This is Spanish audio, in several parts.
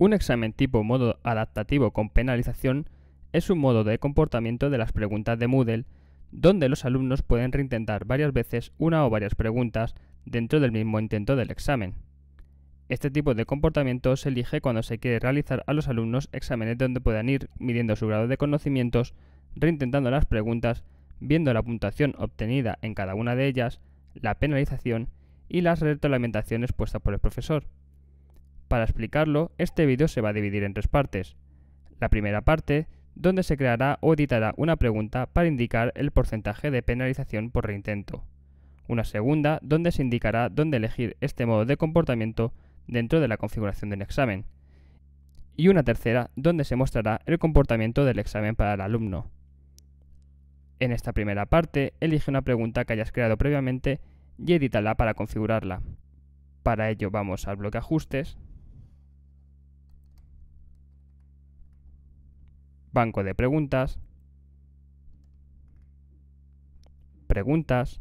Un examen tipo modo adaptativo con penalización es un modo de comportamiento de las preguntas de Moodle donde los alumnos pueden reintentar varias veces una o varias preguntas dentro del mismo intento del examen. Este tipo de comportamiento se elige cuando se quiere realizar a los alumnos exámenes donde puedan ir midiendo su grado de conocimientos reintentando las preguntas, viendo la puntuación obtenida en cada una de ellas, la penalización y las retroalimentaciones puestas por el profesor. Para explicarlo, este vídeo se va a dividir en tres partes. La primera parte, donde se creará o editará una pregunta para indicar el porcentaje de penalización por reintento. Una segunda, donde se indicará dónde elegir este modo de comportamiento dentro de la configuración del examen. Y una tercera, donde se mostrará el comportamiento del examen para el alumno. En esta primera parte, elige una pregunta que hayas creado previamente y edítala para configurarla. Para ello vamos al bloque Ajustes, Banco de preguntas, Preguntas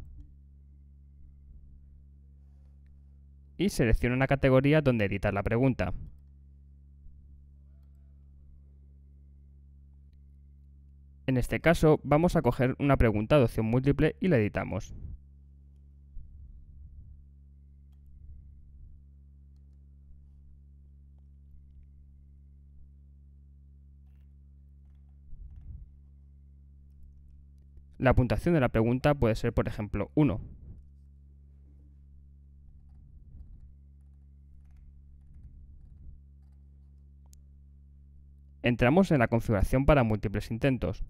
y selecciona una categoría donde editar la pregunta. En este caso, vamos a coger una pregunta de opción múltiple y la editamos. La puntuación de la pregunta puede ser, por ejemplo, 1, entramos en la configuración para múltiples intentos.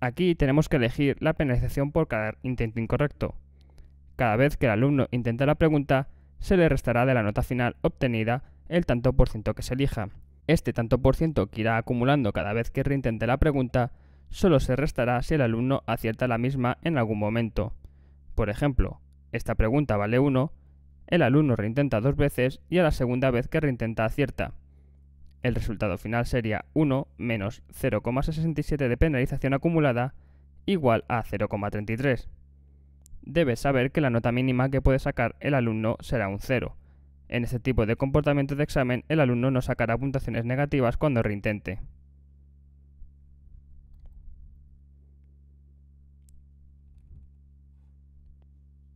Aquí tenemos que elegir la penalización por cada intento incorrecto. Cada vez que el alumno intenta la pregunta, se le restará de la nota final obtenida el tanto por ciento que se elija. Este tanto por ciento que irá acumulando cada vez que reintente la pregunta, solo se restará si el alumno acierta la misma en algún momento. Por ejemplo, esta pregunta vale 1, el alumno reintenta dos veces y a la segunda vez que reintenta acierta. El resultado final sería 1 menos 0,67 de penalización acumulada igual a 0,33. Debes saber que la nota mínima que puede sacar el alumno será un 0. En este tipo de comportamiento de examen el alumno no sacará puntuaciones negativas cuando reintente.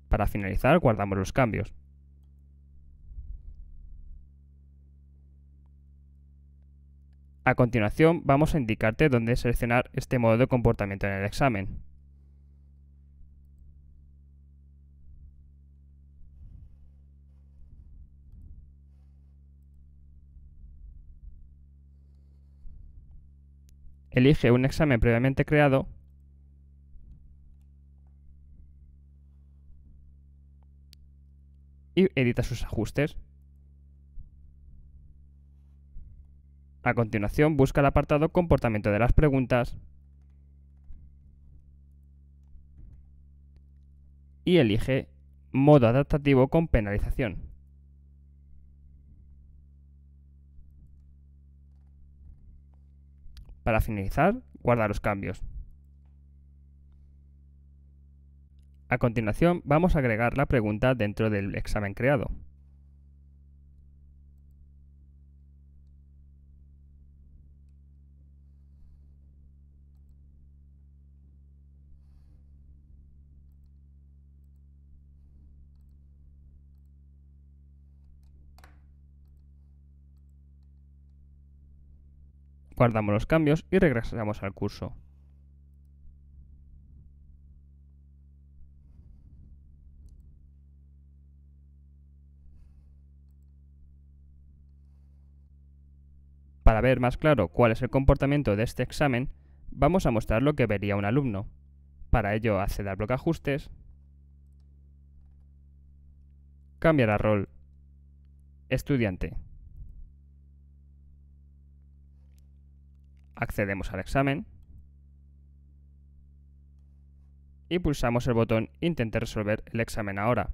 Para finalizar guardamos los cambios. A continuación vamos a indicarte dónde seleccionar este modo de comportamiento en el examen. Elige un examen previamente creado y edita sus ajustes. A continuación, busca el apartado Comportamiento de las preguntas y elige Modo adaptativo con penalización. Para finalizar, guarda los cambios. A continuación, vamos a agregar la pregunta dentro del examen creado. guardamos los cambios y regresamos al curso. Para ver más claro cuál es el comportamiento de este examen, vamos a mostrar lo que vería un alumno. Para ello acceder al bloque Ajustes, cambiar a rol, estudiante. accedemos al examen y pulsamos el botón Intente resolver el examen ahora.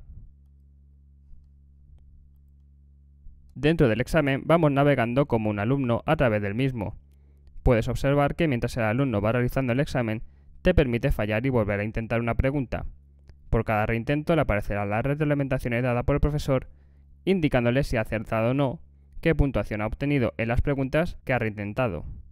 Dentro del examen vamos navegando como un alumno a través del mismo. Puedes observar que mientras el alumno va realizando el examen, te permite fallar y volver a intentar una pregunta. Por cada reintento le aparecerá la retroalimentación dada por el profesor, indicándole si ha acertado o no, qué puntuación ha obtenido en las preguntas que ha reintentado.